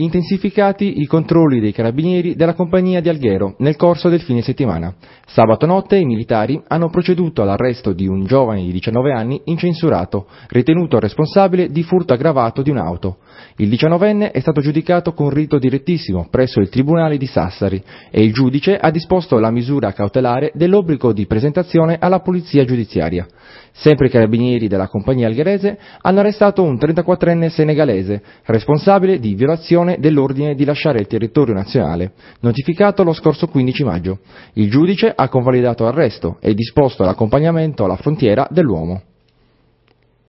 intensificati i controlli dei carabinieri della compagnia di Alghero nel corso del fine settimana. Sabato notte i militari hanno proceduto all'arresto di un giovane di 19 anni incensurato, ritenuto responsabile di furto aggravato di un'auto. Il diciannovenne è stato giudicato con rito direttissimo presso il Tribunale di Sassari e il giudice ha disposto la misura cautelare dell'obbligo di presentazione alla polizia giudiziaria. Sempre i carabinieri della compagnia algherese hanno arrestato un 34enne senegalese, responsabile di violazione dell'ordine di lasciare il territorio nazionale, notificato lo scorso 15 maggio. Il giudice ha convalidato arresto e disposto l'accompagnamento alla frontiera dell'uomo.